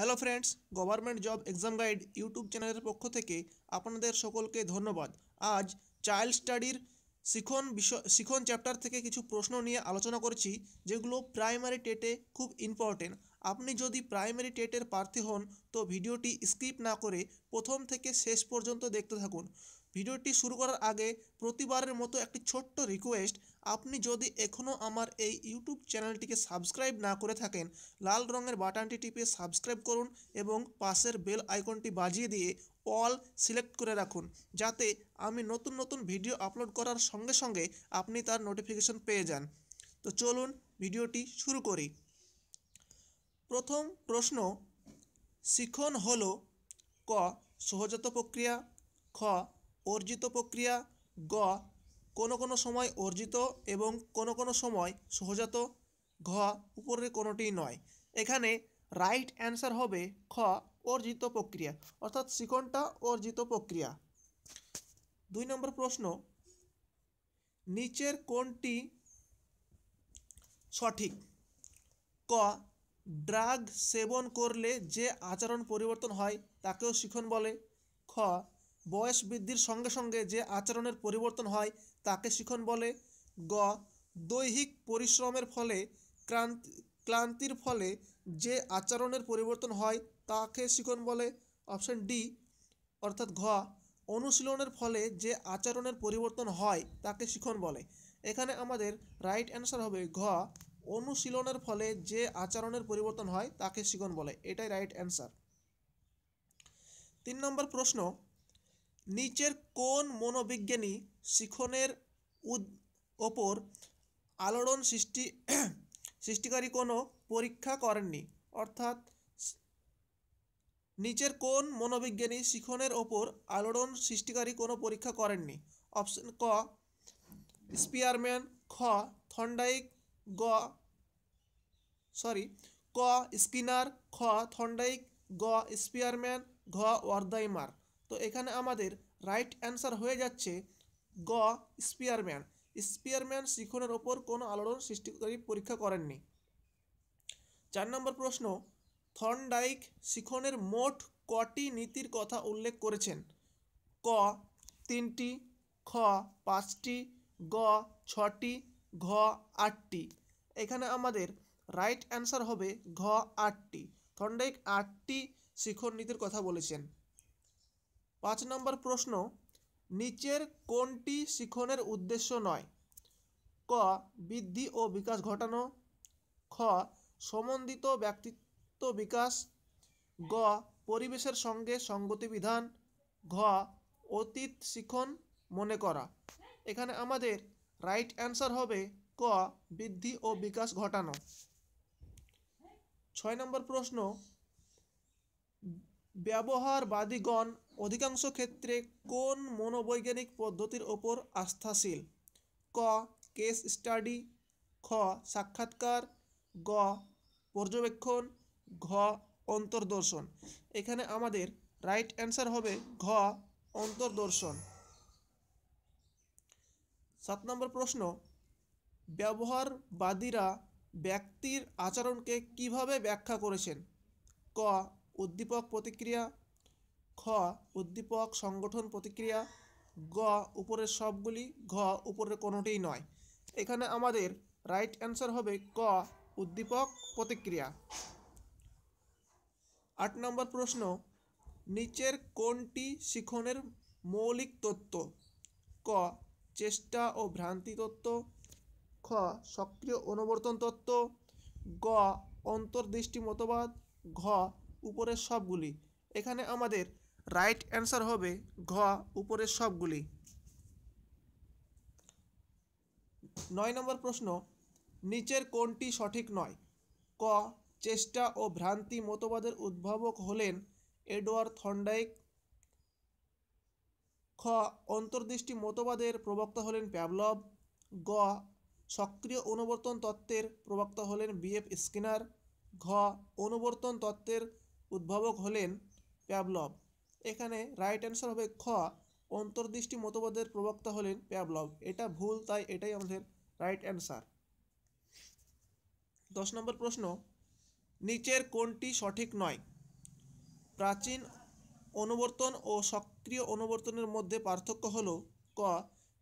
hello friends government job exam guide YouTube চ্যানেলের পক্ষ থেকে আপনাদের সকলকে ধন্যবাদ আজ চাইল্ড স্টাডির শিখন বিষয় শিখন চ্যাপ্টার থেকে কিছু প্রশ্ন নিয়ে আলোচনা করছি যেগুলো প্রাইমারি টেটে খুব ইম্পর্টেন্ট আপনি যদি প্রাইমারি টেটের প্রার্থী হন তো ভিডিওটি স্কিপ না করে প্রথম থেকে শেষ পর্যন্ত দেখতে থাকুন ভিডিওটি শুরু করার আগে প্রতিবারের মতো একটি ছোট্ট রিকোয়েস্ট আপনি যদি এখনও আমার এই ইউটিউব চ্যানেলটিকে সাবস্ক্রাইব না করে থাকেন লাল রঙের বাটনটি টিপে সাবস্ক্রাইব করুন এবং পাশের বেল আইকনটি বাজিয়ে দিয়ে অল সিলেক্ট করে রাখুন যাতে আমি নতুন নতুন ভিডিও আপলোড করার সঙ্গে সঙ্গে আপনি তার নোটিফিকেশন পেয়ে যান তো চলুন ভিডিওটি শুরু করি প্রথম প্রশ্ন শিখন হল ক সহজাত প্রক্রিয়া খ অর্জিত প্রক্রিয়া গ কোনো কোনো সময় অর্জিত এবং কোনো কোনো সময় সহজাত ঘ উপরের কোনোটি নয় এখানে রাইট অ্যান্সার হবে খ অর্জিত প্রক্রিয়া অর্থাৎ শিকনটা অর্জিত প্রক্রিয়া দুই নম্বর প্রশ্ন নিচের কোনটি সঠিক ক ড্রাগ সেবন করলে যে আচরণ পরিবর্তন হয় তাকেও শিখন বলে খ বয়স বৃদ্ধির সঙ্গে সঙ্গে যে আচরণের পরিবর্তন হয় তাকে শিখন বলে গ দৈহিক পরিশ্রমের ফলে ক্রান্তি ক্লান্তির ফলে যে আচরণের পরিবর্তন হয় তাকে শিখন বলে অপশন ডি অর্থাৎ ঘ অনুশীলনের ফলে যে আচরণের পরিবর্তন হয় তাকে শিখন বলে এখানে আমাদের রাইট অ্যান্সার হবে ঘ অনুশীলনের ফলে যে আচরণের পরিবর্তন হয় তাকে শিখন বলে এটাই রাইট অ্যান্সার তিন নম্বর প্রশ্ন নিচের কোন মনোবিজ্ঞানী শিখনের উদ ওপর আলোড়ন সৃষ্টি সৃষ্টিকারী কোনো পরীক্ষা করেননি অর্থাৎ নিচের কোন মনোবিজ্ঞানী শিখনের ওপর আলোড়ন সৃষ্টিকারী কোনো পরীক্ষা করেননি অপশন ক স্পিয়ারম্যান খ থন্ডাইক গ সরি ক স্কিনার খ থন্ডাইক গ স্পিয়ারম্যান ঘ ওয়ার্দাইমার তো এখানে আমাদের রাইট অ্যান্সার হয়ে যাচ্ছে গ স্পিয়ারম্যান স্পিয়ারম্যান শিখনের ওপর কোনো আলোড়ন সৃষ্টিকারী পরীক্ষা করেননি চার নম্বর প্রশ্ন থর্নডাইক শিখনের মোট কটি নীতির কথা উল্লেখ করেছেন ক তিনটি খ পাঁচটি গ ছটি ঘ আটটি এখানে আমাদের রাইট অ্যান্সার হবে ঘ আটটি থর্নডাইক আটটি শিখন নীতির কথা বলেছেন পাঁচ নম্বর প্রশ্ন নিচের কোনটি শিখনের উদ্দেশ্য নয় ক বৃদ্ধি ও বিকাশ ঘটানো খ সমন্বিত ব্যক্তিত্ব বিকাশ গ পরিবেশের সঙ্গে সঙ্গতি বিধান ঘ অতীত শিখন মনে করা এখানে আমাদের রাইট অ্যান্সার হবে ক বৃদ্ধি ও বিকাশ ঘটানো ছয় নম্বর প্রশ্ন ব্যবহারবাদীগণ অধিকাংশ ক্ষেত্রে কোন মনোবৈজ্ঞানিক পদ্ধতির ওপর আস্থাশীল ক কেস স্টাডি খ সাক্ষাৎকার গ পর্যবেক্ষণ ঘ অন্তর্দর্শন এখানে আমাদের রাইট অ্যান্সার হবে ঘ অন্তর্দর্শন সাত নম্বর প্রশ্ন ব্যবহারবাদীরা ব্যক্তির আচরণকে কিভাবে ব্যাখ্যা করেছেন ক উদ্দীপক প্রতিক্রিয়া খ উদ্দীপক সংগঠন প্রতিক্রিয়া গ উপরের সবগুলি ঘ উপরের কোনোটিই নয় এখানে আমাদের রাইট অ্যান্সার হবে ক উদ্দীপক প্রতিক্রিয়া আট নম্বর প্রশ্ন নিচের কোনটি শিখনের মৌলিক তত্ত্ব ক চেষ্টা ও ভ্রান্তি তত্ত্ব খ সক্রিয় অনুবর্তন তত্ত্ব গ অন্তর্দৃষ্টি মতবাদ ঘ উপরের সবগুলি এখানে আমাদের রাইট অ্যান্সার হবে ঘ উপরের সবগুলি নয় নম্বর প্রশ্ন নিচের কোনটি সঠিক নয় ক চেষ্টা ও ভ্রান্তি মতবাদের উদ্ভাবক হলেন এডওয়ার্ড থন্ডাইক খ অন্তর্দৃষ্টি মতবাদের প্রবক্তা হলেন প্যাবলব গ সক্রিয় অনুবর্তন তত্ত্বের প্রবক্তা হলেন বিএফ স্কিনার ঘ অনুবর্তন তত্ত্বের উদ্ভাবক হলেন প্যাবলভ এখানে রাইট অ্যান্সার হবে খ অন্তর্দৃষ্টি মতবাদের প্রবক্তা হলেন প্যাবলভ এটা ভুল তাই এটাই আমাদের রাইট অ্যান্সার দশ নম্বর প্রশ্ন নিচের কোনটি সঠিক নয় প্রাচীন অনুবর্তন ও সক্রিয় অনুবর্তনের মধ্যে পার্থক্য হল ক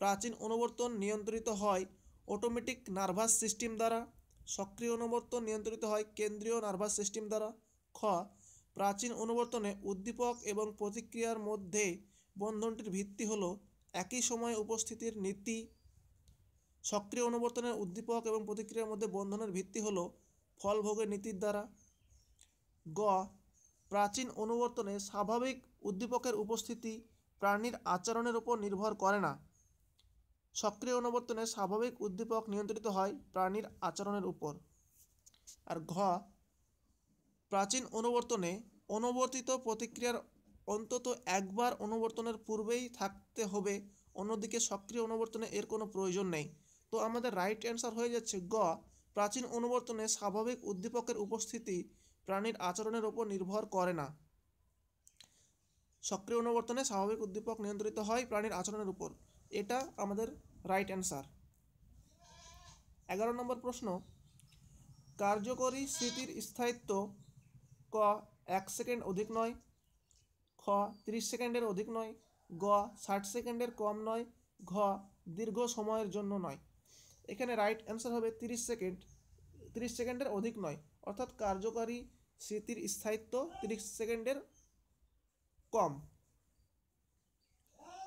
প্রাচীন অনুবর্তন নিয়ন্ত্রিত হয় অটোমেটিক নার্ভাস সিস্টেম দ্বারা সক্রিয় অনুবর্তন নিয়ন্ত্রিত হয় কেন্দ্রীয় নার্ভাস সিস্টেম দ্বারা খ প্রাচীন অনুবর্তনে উদ্দীপক এবং প্রতিক্রিয়ার মধ্যে বন্ধনটির ভিত্তি হল একই সময়ে উপস্থিতির নীতি সক্রিয় অনুবর্তনের উদ্দীপক এবং প্রতিক্রিয়ার মধ্যে বন্ধনের ভিত্তি হল ফলভোগের নীতির দ্বারা গ প্রাচীন অনুবর্তনে স্বাভাবিক উদ্দীপকের উপস্থিতি প্রাণীর আচরণের উপর নির্ভর করে না সক্রিয় অনুবর্তনে স্বাভাবিক উদ্দীপক নিয়ন্ত্রিত হয় প্রাণীর আচরণের উপর আর ঘ প্রাচীন অনুবর্তনে অনুবর্তিত প্রতিক্রিয়ার অন্তত একবার অনুবর্তনের পূর্বেই থাকতে হবে অন্যদিকে সক্রিয় অনুবর্তনে এর কোনো প্রয়োজন নেই তো আমাদের রাইট অ্যান্সার হয়ে যাচ্ছে গ প্রাচীন অনুবর্তনে স্বাভাবিক উদ্দীপকের উপস্থিতি প্রাণীর আচরণের উপর নির্ভর করে না সক্রিয় অনুবর্তনে স্বাভাবিক উদ্দীপক নিয়ন্ত্রিত হয় প্রাণীর আচরণের উপর এটা আমাদের রাইট অ্যান্সার এগারো নম্বর প্রশ্ন কার্যকরী স্মৃতির স্থায়িত্ব ক এক সেকেন্ড অধিক নয় খ তিরিশ সেকেন্ডের অধিক নয় গ ষাট সেকেন্ডের কম নয় ঘ দীর্ঘ সময়ের জন্য নয় এখানে রাইট অ্যান্সার হবে তিরিশ সেকেন্ড তিরিশ সেকেন্ডের অধিক নয় অর্থাৎ কার্যকারী স্মৃতির স্থায়িত্ব তিরিশ সেকেন্ডের কম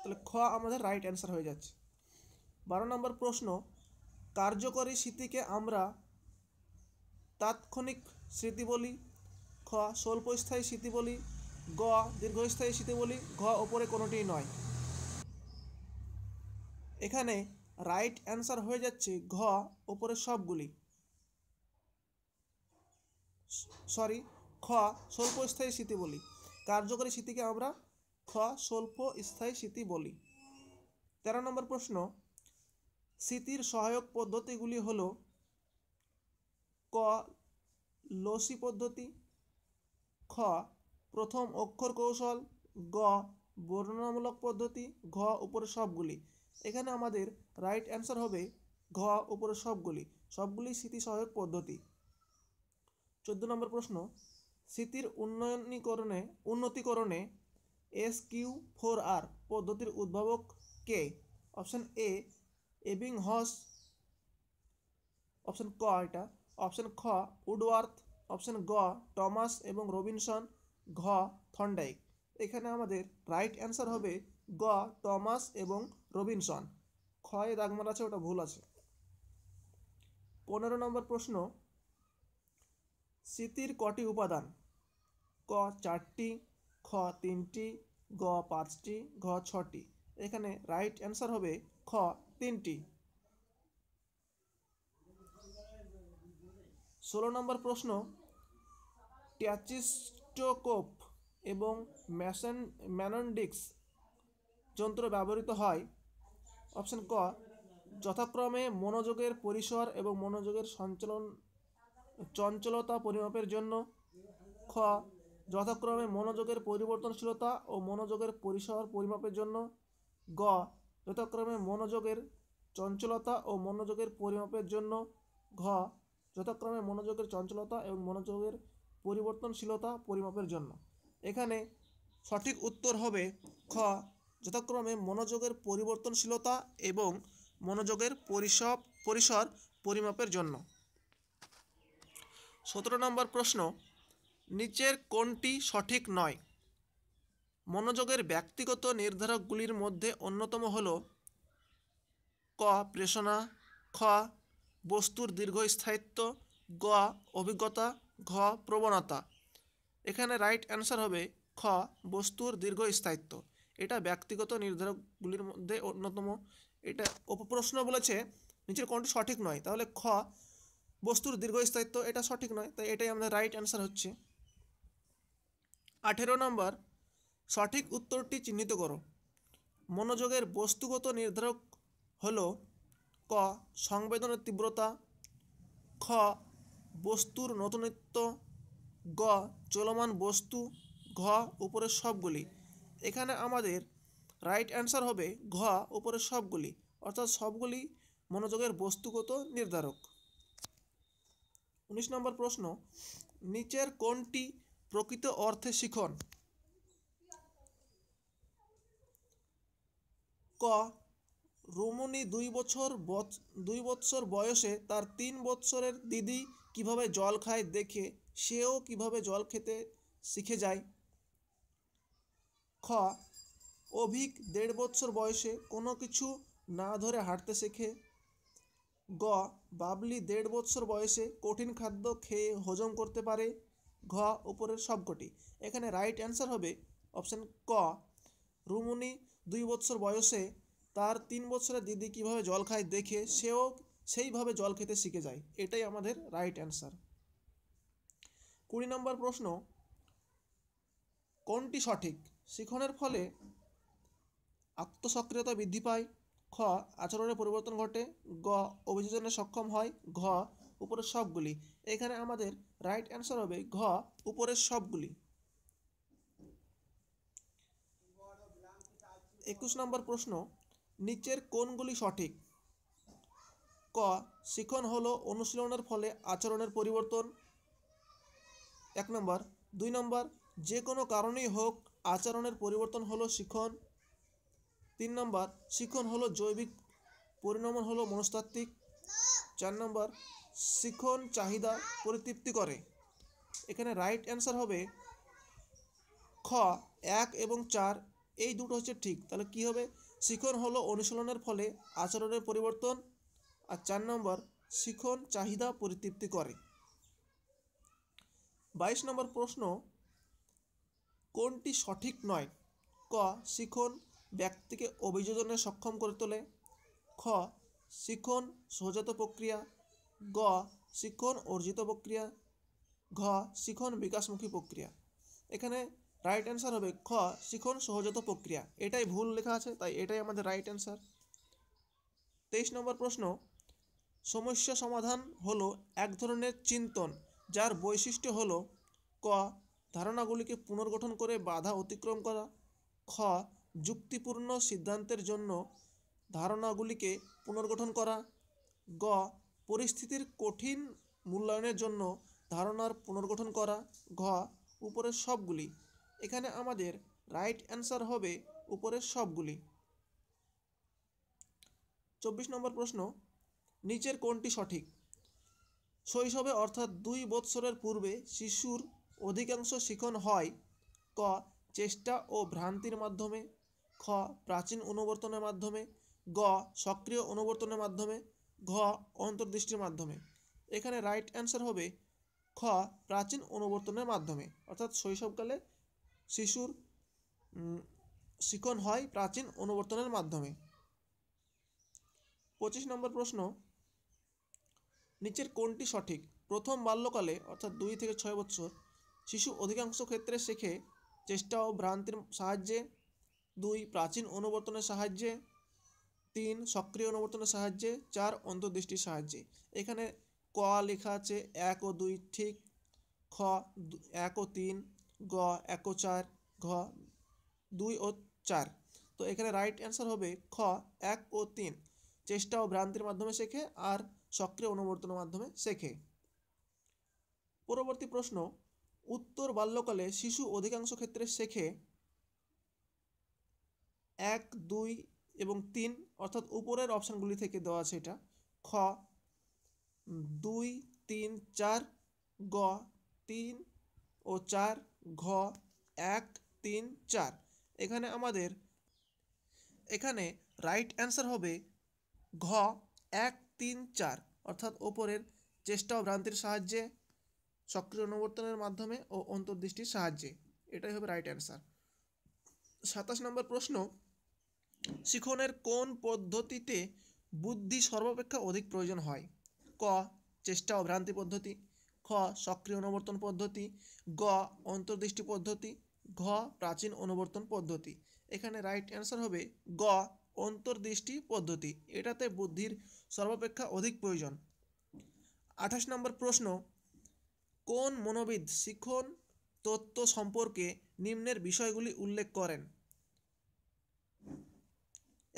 তাহলে খ আমাদের রাইট অ্যান্সার হয়ে যাচ্ছে বারো নম্বর প্রশ্ন কার্যকরী স্মৃতিকে আমরা তাৎক্ষণিক স্মৃতি বলি স্বল্পস্থায়ী স্মৃতি বলি গ দীর্ঘস্থায়ী স্মৃতি বলি ঘ ওপরে কোনোটি নয় এখানে রাইট অ্যান্সার হয়ে যাচ্ছে ঘ ওপরে সবগুলি সরি খ স্বল্পস্থায়ী স্মৃতি বলি কার্যকরী স্মৃতিকে আমরা খ স্বল্প স্থায়ী স্মৃতি বলি তেরো নম্বর প্রশ্ন স্মৃতির সহায়ক পদ্ধতিগুলি হল ক লসি পদ্ধতি খ প্রথম অক্ষর কৌশল গ বর্ণনামূলক পদ্ধতি ঘ উপরে সবগুলি এখানে আমাদের রাইট অ্যান্সার হবে ঘ উপরে সবগুলি সবগুলি স্মৃতি সহায়ক পদ্ধতি চোদ্দ নম্বর প্রশ্ন স্মৃতির উন্নয়নীকরণে উন্নতিকরণে এস কিউ ফোর আর পদ্ধতির উদ্ভাবক কে অপশান এ এবিং হস অপশান ক এটা অপশান খ উডওয়ার্থ অপশান গ টমাস এবং রবিনসন ঘ থন্ডাইক এখানে আমাদের রাইট অ্যান্সার হবে গ টমাস এবং রবিনসন এ দাগমার আছে ওটা ভুল আছে পনেরো নম্বর প্রশ্ন স্মৃতির কটি উপাদান ক চারটি খ তিনটি গ পাঁচটি ঘ ছটি এখানে রাইট অ্যান্সার হবে খ তিনটি ষোলো নম্বর প্রশ্ন ট্যাচিস্টোকোপ এবং ম্যাসন ম্যানন্ডিক্স যন্ত্র ব্যবহৃত হয় অপশন ক যথাক্রমে মনোযোগের পরিসর এবং মনোযোগের সঞ্চালন চঞ্চলতা পরিমাপের জন্য খ যথাক্রমে মনোযোগের পরিবর্তনশীলতা ও মনোযোগের পরিসর পরিমাপের জন্য গ যথাক্রমে মনোযোগের চঞ্চলতা ও মনোযোগের পরিমাপের জন্য ঘ যথাক্রমে মনোযোগের চঞ্চলতা এবং মনোযোগের পরিবর্তনশীলতা পরিমাপের জন্য এখানে সঠিক উত্তর হবে খ যথাক্রমে মনোযোগের পরিবর্তনশীলতা এবং মনোযোগের পরিসব পরিসর পরিমাপের জন্য সতেরো নম্বর প্রশ্ন নিচের কোনটি সঠিক নয় মনোযোগের ব্যক্তিগত নির্ধারকগুলির মধ্যে অন্যতম হল ক প্রেষণা খ বস্তুর দীর্ঘস্থায়িত্ব গ অভিজ্ঞতা ঘ প্রবণতা এখানে রাইট অ্যান্সার হবে খ বস্তুর দীর্ঘস্থায়িত্ব এটা ব্যক্তিগত নির্ধারকগুলির মধ্যে অন্যতম এটা উপপ্রশ্ন বলেছে নিচের কোনটি সঠিক নয় তাহলে খ বস্তুর দীর্ঘস্থায়িত্ব এটা সঠিক নয় তাই এটাই আমাদের রাইট অ্যান্সার হচ্ছে আঠেরো নম্বর সঠিক উত্তরটি চিহ্নিত করো মনোযোগের বস্তুগত নির্ধারক হল ক সংবেদনের তীব্রতা খ বস্তুর নতুনত্ব গ চলমান বস্তু ঘ উপরের সবগুলি এখানে আমাদের রাইট অ্যান্সার হবে ঘ উপরের সবগুলি অর্থাৎ সবগুলি মনোযোগের বস্তুগত নির্ধারক উনিশ নম্বর প্রশ্ন নিচের কোনটি প্রকৃত অর্থে শিখন ক রোমনি দুই বছর দুই বৎসর বয়সে তার তিন বৎসরের দিদি কিভাবে জল খায় দেখে সেও কিভাবে জল খেতে শিখে যায় খ অভিক দেড় বৎসর বয়সে কোনো কিছু না ধরে হাঁটতে শেখে গ বাবলি দেড় বৎসর বয়সে কঠিন খাদ্য খেয়ে হজম করতে পারে ঘ উপরের সবকটি এখানে রাইট অ্যান্সার হবে অপশান ক রুমুনি দুই বৎসর বয়সে তার তিন বছরের দিদি কিভাবে জল খায় দেখে সেও সেইভাবে জল খেতে শিখে যায় এটাই আমাদের রাইট অ্যান্সার কুড়ি নম্বর প্রশ্ন কোনটি সঠিক শিখনের ফলে আত্মসক্রিয়তা বৃদ্ধি পায় খ আচরণের পরিবর্তন ঘটে গ অভিযোজনে সক্ষম হয় ঘ উপরের সবগুলি এখানে আমাদের রাইট অ্যান্সার হবে ঘ উপরের সবগুলি একুশ নম্বর প্রশ্ন নিচের কোনগুলি সঠিক ক শিখন হলো অনুশীলনের ফলে আচরণের পরিবর্তন এক নম্বর দুই নম্বর যে কোনো কারণেই হোক আচরণের পরিবর্তন হলো শিখন তিন নম্বর শিখন হলো জৈবিক পরিণমন হলো মনস্তাত্ত্বিক চার নম্বর শিখন চাহিদা পরিতৃপ্তি করে এখানে রাইট অ্যান্সার হবে খ এক এবং চার এই দুটো হচ্ছে ঠিক তাহলে কি হবে শিখন হলো অনুশীলনের ফলে আচরণের পরিবর্তন আর চার নম্বর শিখন চাহিদা পরিতৃপ্তি করে বাইশ নম্বর প্রশ্ন কোনটি সঠিক নয় ক শিখন ব্যক্তিকে অভিযোজনে সক্ষম করে তোলে খ শিখন সহজাত প্রক্রিয়া গ শিখন অর্জিত প্রক্রিয়া ঘ শিখন বিকাশমুখী প্রক্রিয়া এখানে রাইট অ্যান্সার হবে খ শিখন সহজত প্রক্রিয়া এটাই ভুল লেখা আছে তাই এটাই আমাদের রাইট অ্যান্সার তেইশ নম্বর প্রশ্ন সমস্যা সমাধান হলো এক ধরনের চিন্তন যার বৈশিষ্ট্য হলো ক ধারণাগুলিকে পুনর্গঠন করে বাধা অতিক্রম করা খ যুক্তিপূর্ণ সিদ্ধান্তের জন্য ধারণাগুলিকে পুনর্গঠন করা গ পরিস্থিতির কঠিন মূল্যায়নের জন্য ধারণার পুনর্গঠন করা ঘ উপরের সবগুলি এখানে আমাদের রাইট অ্যান্সার হবে উপরের সবগুলি চব্বিশ নম্বর প্রশ্ন নিচের কোনটি সঠিক শৈশবে অর্থাৎ দুই বৎসরের পূর্বে শিশুর অধিকাংশ শিখন হয় ক চেষ্টা ও ভ্রান্তির মাধ্যমে খ প্রাচীন অনুবর্তনের মাধ্যমে গ সক্রিয় অনুবর্তনের মাধ্যমে ঘ অন্তর্দৃষ্টির মাধ্যমে এখানে রাইট অ্যান্সার হবে খ প্রাচীন অনুবর্তনের মাধ্যমে অর্থাৎ শৈশবকালে শিশুর শিখন হয় প্রাচীন অনুবর্তনের মাধ্যমে পঁচিশ নম্বর প্রশ্ন নিচের কোনটি সঠিক প্রথম বাল্যকালে অর্থাৎ দুই থেকে ছয় বছর শিশু অধিকাংশ ক্ষেত্রে শেখে চেষ্টা ও ভ্রান্তির সাহায্যে দুই প্রাচীন অনুবর্তনের সাহায্যে তিন সক্রিয় অনুবর্তনের সাহায্যে চার অন্তর্দৃষ্টির সাহায্যে এখানে ক লেখা আছে এক ও দুই ঠিক খ এক ও তিন গ এক চার ঘ দুই ও চার তো এখানে রাইট অ্যান্সার হবে খ এক ও তিন চেষ্টা ও ভ্রান্তির মাধ্যমে শেখে আর সক্রিয় অনুবর্তনের মাধ্যমে শেখে পরবর্তী প্রশ্ন উত্তর বাল্যকালে শিশু অধিকাংশ ক্ষেত্রে শেখে এক দুই এবং তিন অর্থাৎ উপরের অপশানগুলি থেকে দেওয়া আছে এটা খ দুই তিন চার গ তিন ও চার ঘ এক তিন চার এখানে আমাদের এখানে রাইট অ্যান্সার হবে ঘ এক তিন চার অর্থাৎ ওপরের চেষ্টা ও ভ্রান্তির সাহায্যে সক্রিয় অনুবর্তনের মাধ্যমে ও অন্তর্দৃষ্টির সাহায্যে এটাই হবে রাইট অ্যান্সার সাতাশ নম্বর প্রশ্ন শিখনের কোন পদ্ধতিতে বুদ্ধি সর্বাপেক্ষা অধিক প্রয়োজন হয় ক চেষ্টা ও ভ্রান্তি পদ্ধতি খ সক্রিয় অনুবর্তন পদ্ধতি গ অন্তর্দৃষ্টি পদ্ধতি ঘ প্রাচীন অনুবর্তন পদ্ধতি এখানে রাইট অ্যান্সার হবে গ অন্তর্দৃষ্টি পদ্ধতি এটাতে বুদ্ধির সর্বাপেক্ষা অধিক প্রয়োজন আঠাশ নম্বর প্রশ্ন কোন মনোবিদ শিক্ষণ তত্ত্ব সম্পর্কে নিম্নের বিষয়গুলি উল্লেখ করেন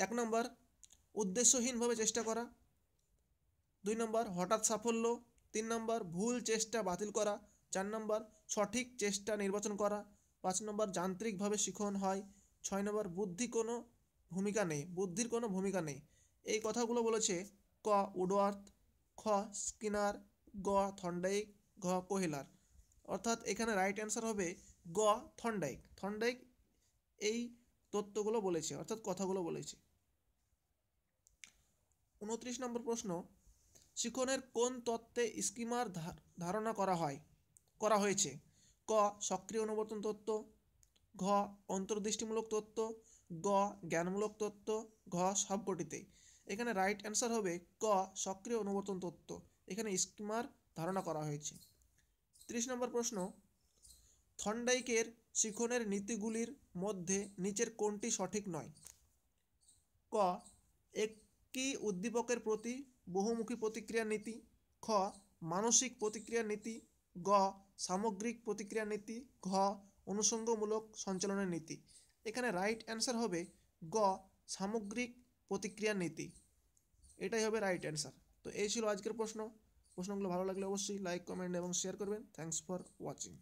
এক নম্বর উদ্দেশ্যহীনভাবে চেষ্টা করা দুই নম্বর হঠাৎ সাফল্য তিন নম্বর ভুল চেষ্টা বাতিল করা চার নম্বর সঠিক চেষ্টা নির্বাচন করা পাঁচ নম্বর যান্ত্রিকভাবে শিখন হয় ছয় নম্বর বুদ্ধি কোনো ভূমিকা নেই বুদ্ধির কোনো ভূমিকা নেই এই কথাগুলো বলেছে ক উডওয়ার্থ খ স্কিনার গ থন্ডাইক ঘ কোহেলার অর্থাৎ এখানে রাইট অ্যান্সার হবে গ থন্ডাইক থন্ডাইক এই তত্ত্বগুলো বলেছে অর্থাৎ কথাগুলো বলেছে উনত্রিশ নম্বর প্রশ্ন শিখনের কোন তত্ত্বে স্কিমার ধারণা করা হয় করা হয়েছে ক সক্রিয় অনুবর্তন তত্ত্ব ঘ অন্তর্দৃষ্টিমূলক তত্ত্ব গ জ্ঞানমূলক তত্ত্ব ঘ সবকটিতে এখানে রাইট অ্যান্সার হবে ক সক্রিয় অনুবর্তন তত্ত্ব এখানে স্কিমার ধারণা করা হয়েছে ত্রিশ নম্বর প্রশ্ন থন্ডাইকের শিখনের নীতিগুলির মধ্যে নিচের কোনটি সঠিক নয় ক একটি উদ্দীপকের প্রতি বহুমুখী প্রতিক্রিয়া নীতি খ মানসিক প্রতিক্রিয়া নীতি গ সামগ্রিক প্রতিক্রিয়া নীতি ঘ অনুষঙ্গমূলক সঞ্চালনের নীতি এখানে রাইট অ্যান্সার হবে গ সামগ্রিক প্রতিক্রিয়া নীতি এটাই হবে রাইট অ্যান্সার তো এই ছিল আজকের প্রশ্ন প্রশ্নগুলো ভালো লাগলে অবশ্যই লাইক কমেন্ট এবং শেয়ার করবেন থ্যাংকস ফর ওয়াচিং